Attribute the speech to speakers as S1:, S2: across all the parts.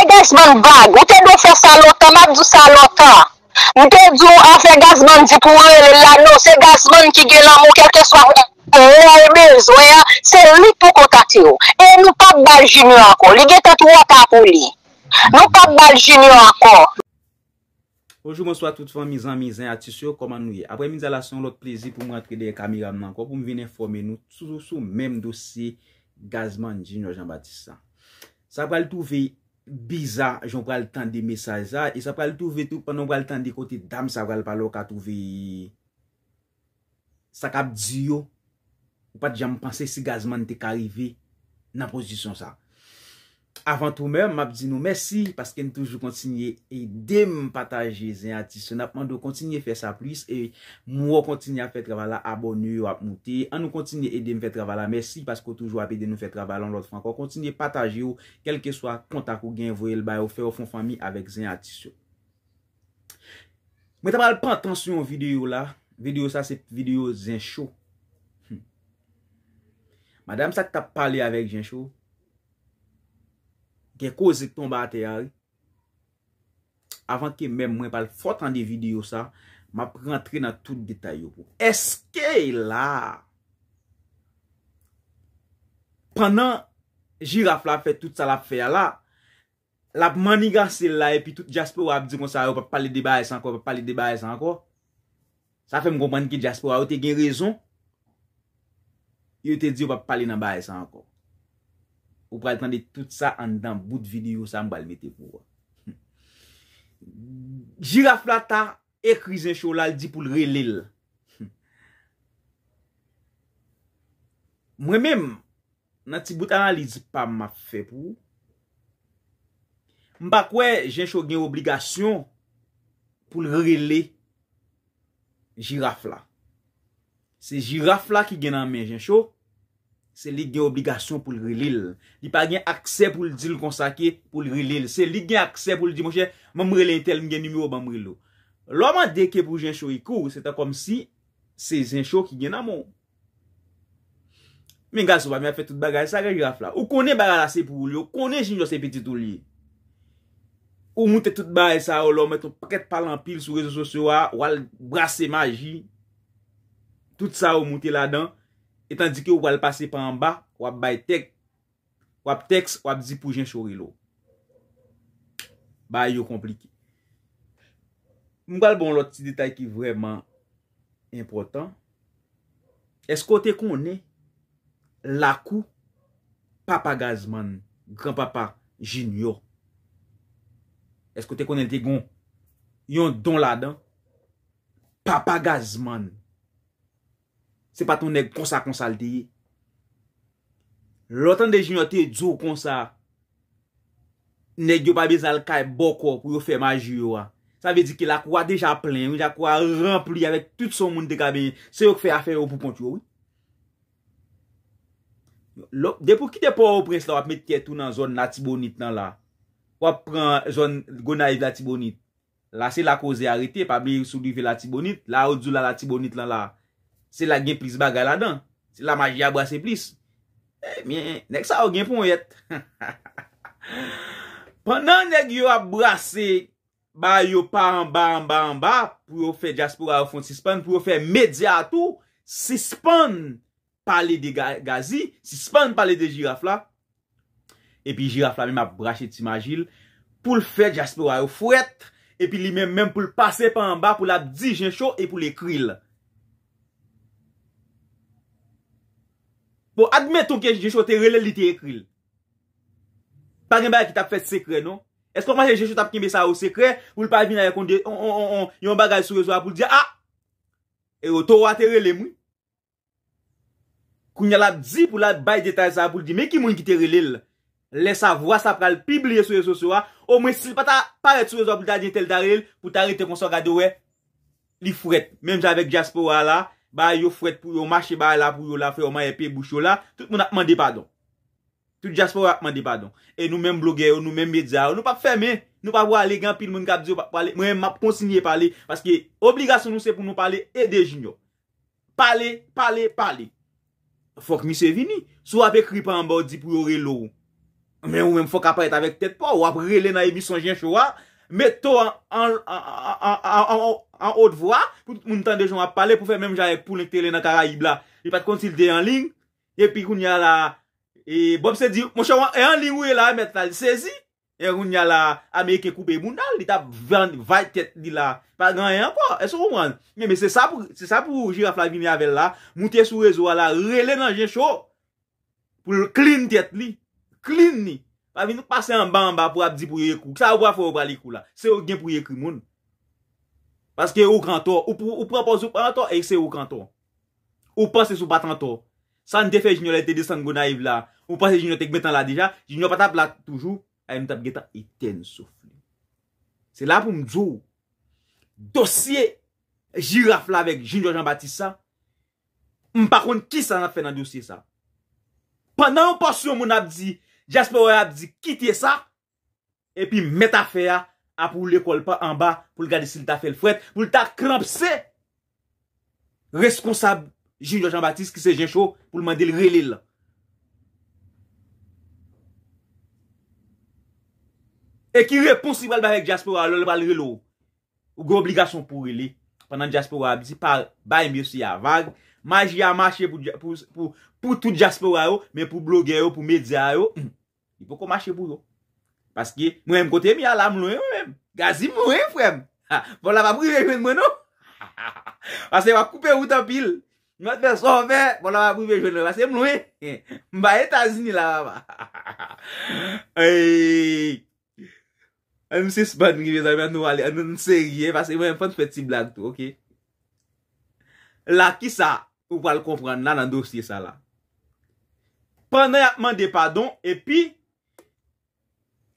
S1: Se gazman bag, ou te do fe salota, ma dous salota. Ou te do a fe gazman di pou ane lalano, se gazman ki gela mou kelke swa ane. E yon e bez, we ya, se li pou kotati yo. E nou pa baljini yo akon, li gete tou akon li. Nou pa baljini yo akon. Pojou monswa tout fwa mizan mizan, atisyo koman nou ye. Apre mizalasyon lout plezi pou mwen atri de kamigaman, kon pou mwen informe nou sou mwen dosi gazman di nyo jan batisa. Sa bali tou vey. biza joun pral tan di mesaj za e sa pral touve tou panon pral tan di kote dam sa pral palo ka touve sakap ziyo ou pat jaman panse si gazman te karive nan posisyon sa Avantou mè, m ap di nou mèsi Paske nou toujou kontinye edèm pataje zèn atisyon Apan do kontinye fè sa plis E m wò kontinye a fè travala abonye yo ap moutè An nou kontinye edèm fè travala Mèsi paske nou toujou ap edèm fè travala An lòt fò ankon kontinye pataje yo Kelke swa kontak ou gen vò el bayo Fè yo fon fami avèk zèn atisyon Mwen ta mal pan tansyon videyo la Videyo sa se videyo zèn chò hm. Madame sa ki ta pale avèk zèn chò ke kouzik ton ba ate yari, avan ke men mwen pal fote an de video sa, map rentre nan tout detay yo pou. Eske la, panan, jiraf la fe tout sa la fe ya la, la manigan se la, epi tout Jasper wap di kon sa, wap pali de baye sa anko, wap pali de baye sa anko, sa fèm kompani ki Jasper wap, wote gen rezon, yote di wap pali nan baye sa anko. Ou prezende tout sa an dan bout videyo sa mbalmete pou wa. Jirafla hmm. ta ekri zin chou lal di pou lrele l. Hmm. Mwen menm, nan ti bout analize pa ma fe pou. Mba kwe jen chou gen obligasyon pou lrele jirafla. Se jirafla ki gen an men jen chou. Se li gen obligasyon pou li rilil. Di pa gen akse pou li dil konsake pou li rilil. Se li gen akse pou li dil mwenche, mwen mre le intel mwen gen nime ou mwen mre lo. Lo mwen deke pou jen show yi kou, se ta kom si, se jen show ki gen na moun. Men gaz ou pa, men a fe tout bagay sa gen giraf la. Ou konen bagay la se pou li, ou konen jen jose peti to li. Ou mwote tout bagay sa, ou lo mwete paket palan pil sou rezo sosyo a, ou al brase maji. Tout sa ou mwote la dan, Etan di ki ou wale pase pa an ba, wap bay tek, wap teks, wap zipu jen chori lo. Bay yo kompliki. Mwen wale bon lot ti detay ki vreman impotant. Eskote konen lakou papagazman, granpapa jinyo. Eskote konen te gon yon don la dan, papagazman. se paton nek konsa konsalteye. Lò tan de jinyote, djou konsa, nek yo pabè zalkay bok wò, pou yo fè majiyo wò. Sa vè di ki lak wò deja plen, wò jak wò rempli avèk tout son moun dekabè, se yo k fè afer wò pou pontyo wò. Depo ki depo wò ou prens la, wap met tètou nan zon natibonit nan la. Wap pran zon gonaiv latibonit. La se lak wò zè harite, pabè sou li vè latibonit, la wò djou la latibonit nan la. Se la gen plis baga la dan. Se la maji a brase plis. E eh, myen, nek sa o gen pon yet. Pendan nek yo a brase ba yo pa an ba an ba an ba pou yo fe jaspura yo fon sispon pou yo fe medya a tou sispon pale de gazi sispon pale de jiraf la epi jiraf la men ap brase ti majil pou l fe jaspura yo fwet epi li men men pou l pase pa an ba pou l ap di jencho epi pou l ekril Bon, Admet ton ke jesho te rele li te ekril Parin ba ki tap fet sekre non Espo man se jesho tap kime sa ou sekre Ou l pa vin a ye konde Yon bagaj souye sou a pou di E o towa te rele mou Koun yalap di pou la bay detay sa a pou di Me ki moun ki te rele Le sa vwa sa pral piblye souye sou a Ou mwen si l pata paret souye sou a pou ta di tel darel Pou ta rete konsorade we Li furet Mem javek jaspo wala Bay yo fwet pou yo mache bay la pou yo la fwe o may epi e boucho la, tout moun ak mande padon. Tout jaspo wak mande padon. E nou menm bloger yo, nou menm medzar yo, nou pap femen. Nou pap wale gen pil moun kap diyo pa pale, mwenm map konsinye pale, paske obligasyon nou se pou nou pale, e de jinyo. Pale, pale, pale. Fok mi se vini, sou ap ekri pa anba ou di pou yo re lorou. Menm ou menm fok apayet avek tet po, ou ap rele na e mi sonjen chowa, me to an... An out vwa, pou moun tan de joun ap pale pou fe mèm jarek pou lèk tè lè nan Karayib la. Li pat konsil de yon ling. E pi koun nye la, e Bob se di, monsho wan, e an li wè la, mèt la, li sezi. E koun nye la, Amerike koupe moun dal, li tap 20, 20 tèt li la. Pa ganyan po, e sou mwen. Mè mè se sa pou, se sa pou jiraf la vini avel la, moun tè sou rezo a la, relè nan jen chò. Pou lè klin tèt li, klin ni. Pa vini pase an bamba pou ap di pou ye kou. Sa wap wap wap wap wap wap wap wap wap wap wap wap Paske ou pran to, ou prepoz ou pran to, ek se ou pran to. Ou pan se sou patan to. San defen jinyo lete de san gona yiv la. Ou pan se jinyo tek metan la deja, jinyo patan la toujou, ay m tap getan eten soufli. Se la pou m dzou. Dosye, jiraf la vek, jinyo jan bati sa. M pa kon ki sa nan fe nan dosye sa. Panan yon pasyon moun ap di, jaspe woy ap di, ki te sa, epi met afe ya, a pou lè kol pa an ba pou lè gade si lè ta fel fwet, pou lè ta kremp se, responsab, G. Jean-Baptiste ki se jen chou, pou lè mande lè relè lè. E ki reponsi valbe avèk diaspora, lè valbe relè lò, ou gè obligasyon pou relè, pwè nan diaspora, bi si par, baye mè si avag, maji a machè pou tout diaspora yo, men pou blogè yo, pou medya yo, mè pou kou machè pou yo. Paske mwen mkote mi ala mwen mwen mwen. Gazi mwen mwen mwen mwen. Pon la va pou vejwen mwen nou. Paske wak koupe woutan pil. Mwen tebe sorve. Pon la va pou vejwen mwen. Paske mwen mwen mwen. Mba etazini la va. Anmise sepan grive zan mwen nou wale. Anmise se gire. Paske mwen mwen fwane fwene si blague tou. La ki sa. Ou wale konfran nan an dosye sa la. Panne akman de padon. E pi.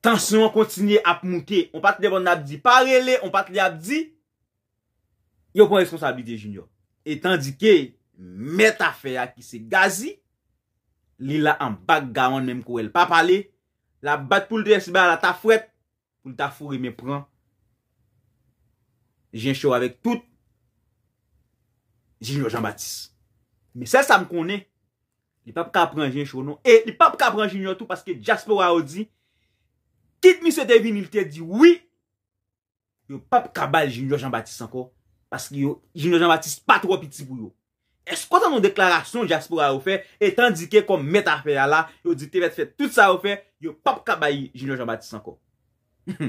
S1: Tansyon kontinye ap mouke, on pat le bon ap di pare le, on pat le ap di, yo pon responsabili de Junior. Etan di ke, met afe a ki se gazi, li la an bak gaman menm kou el pap ale, la bat pou l de esbe ala ta fwet, pou l ta fwere men pran, jen show avèk tout, Junior Jean-Baptiste. Me se sa m konen, li pap kapran jen show non, e li pap kapran Junior tout, paske Jasper Waody, Kit mi se devine, il te di, oui, yo pap kabal Gino Jean-Baptiste anko, paski yo Gino Jean-Baptiste pa tro pi tibou yo. Eskwa tan nou deklarasyon Jasper a oufe, etan dike kon met a feyala, yo di te vet feyote tout sa oufe, yo pap kabayi Gino Jean-Baptiste anko.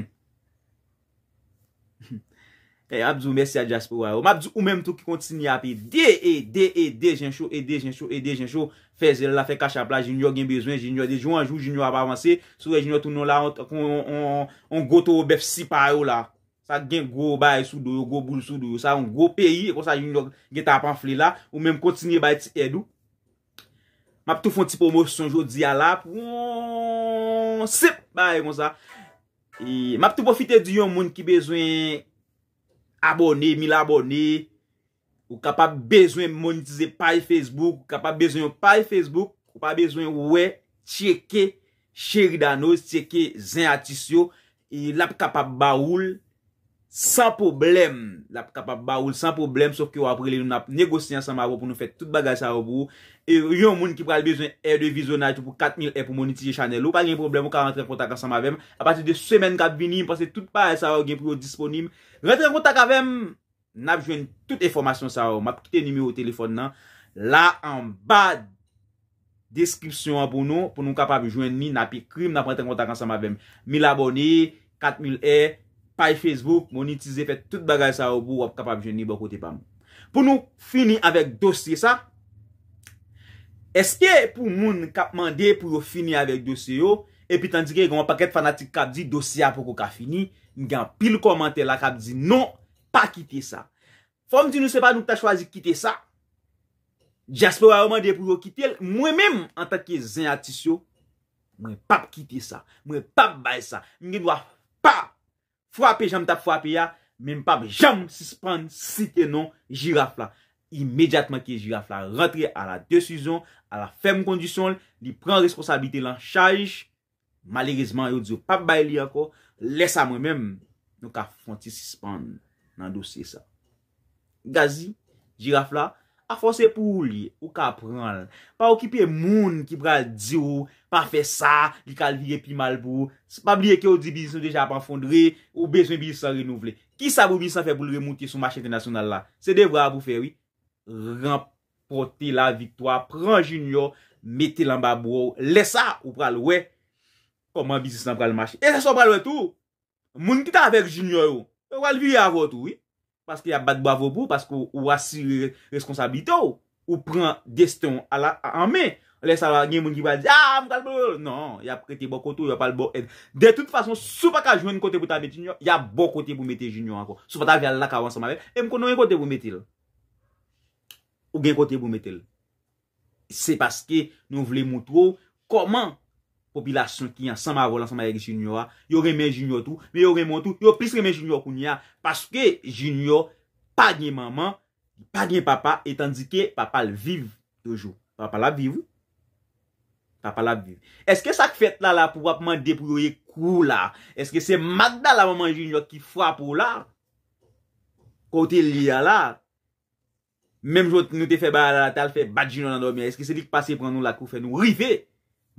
S1: Mabzou, e, mersi a jaspe wè yo. Mabzou, ou mèm tou ki kontsini api. De, e, de, e, de, jensho, e, de, jensho, e, de, jensho. Fè zè la, fè kachap la. Jinyo gen bezwen, jinyo de. Joun anjou, jinyo ap avansè. Sou e jinyo tou nou la, on go tou bef sipa yo la. Sa gen go baye, sou do yo, go bou, sou do yo. Sa un go peyi, kon e sa jinyo gen tapan fli la. Ou mèm kontsini baye ti edou. Mabzou, fonti pou mous sonjou di alap. Wou, sip, baye kon sa. E, abone, mil abone, ou ka pa bezwen monetize pa e Facebook, ou ka pa bezwen pa e Facebook, ou pa bezwen we, cheke Sheridanos, cheke Zen Atisyo, lap ka pa baoul, San problem, la pou kapap ba ou, san problem, sop ki ou aprele nou nap negosyen san ma ou pou nou fet tout bagaj sa ou pou ou. E yon moun ki pral bezwen Air 2 Visionary pou 4,000 air pou monitiye chanel ou, pa gen problem ou ka rentren kontak an san ma ou. A pati de semen kap vini, mpase tout pa a sa ou gen priyo disponim. Rentren kontak an sa ou, nap jwen tout informasyon sa ou. Map kite nimi ou telefon nan. La an ba deskripsyon an pou nou, pou nou kapap jwen ni napi krim nap rentren kontak an sa ou. San ma ou, 1000 abonni, 4,000 air, Facebook, monetize, fet tout bagay sa ou bou wap kapap jenye bokote pa mou. Pou nou fini avèk dosye sa, eske pou moun kap mande pou yo fini avèk dosye yo, epi tan dike yon wapaket fanatik kap di dosye apokou kap fini, mgen pil komante la kap di non, pa kite sa. Fom di nou sepa nou ta chwazi kite sa, jaspe waw mande pou yo kite el, mwen mèm an takye zin atisyo, mwen pap kite sa, mwen pap bay sa. Mwen dwa pa fwape jam tap fwape ya, menm pap jam sispande, sitenon jiraf la. Imediatman ki jiraf la rentre a la desu zon, a la fem kondisyon li, li pren responsabilite lan chaj, malerizman yo dzo pap bay li anko, lesa mwen menm, nou ka fonti sispande nan dosye sa. Gazi, jiraf la, Pa fose pou ou li, ou ka pran, pa ou kipe moun ki pral di ou, pa fe sa, li kal vire pi mal pou ou, se pa bliye ki ou di bizisan deja pa fondre, ou beswen bizisan renouvle. Ki sa pou bizisan feboule remouti sou machete nasyonal la? Se devra pou fe wii, rempote la viktoa, pran junior, mette lan ba bou ou, lesa ou pral wè, koman bizisan pral machete. E lesa ou pral wè tou, moun ki ta avek junior ou, pral vire avot ou wii. Paske ya bat bo avobou, paske ou asir responsabilite ou, ou pren destyon ala ame, le salwa gen moun ki ba di, a, mkalpou, non, ya prete bo koto, ya pal bo ed. De tout fason, sou pa ka jwen kote pou ta beti jinyon, ya bo kote pou meti jinyon anko. Sou pa ta vya lak avansan ma ven, e mko nou yon kote pou metil. Ou gen kote pou metil. Se paske nou vle moutou, koman? Popilasyon ki yon sa ma volan, sa ma yegi jinyo a, yo remen jinyo tou, yo remen tou, yo plis remen jinyo koun ya, paske jinyo, pa gen maman, pa gen papa, etan dike papa l viv, papa la viv, papa la viv. Eske sak fet la la pou wapman deproye kou la? Eske se magda la maman jinyo ki fwa pou la? Kote liya la? Mem jote nou te fe ba la la tal, fe bat jinyo nan dobyan, eske se dik pase pran nou la kou, fe nou rife?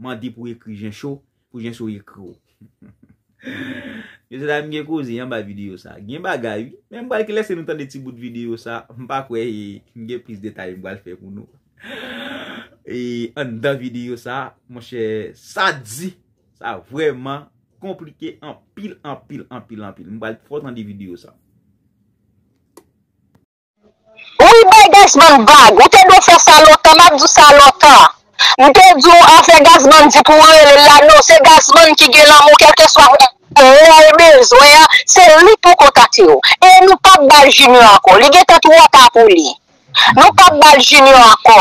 S1: Mwen di pou ekri jen chou, pou jen chou ekro. Mwen se da mwen gen kouzi yon ba videyo sa. Gen bagay, mwen bali ke lese nou tan de ti bout videyo sa, mwen pa kwe yon e, gen plis detay mwen bali fe pou nou. E an dan videyo sa, mwen se sa di, sa vreman komplike, an pil, an pil, an pil, an pil. Mwen bali pou tan de videyo sa. Ou yon bagay se ban bag, ou te nou fe salota, mwen di salota. Mpè diyo afe gazman di pou wè lè lè lè nou, se gazman ki gelan mwè kelke swak mwen, e, e, e, mwen mè mè mè mwen, se lupou kwa tatyo. E, nou pa baljini wakò, li getat wakò akou li. Nou pa baljini wakò.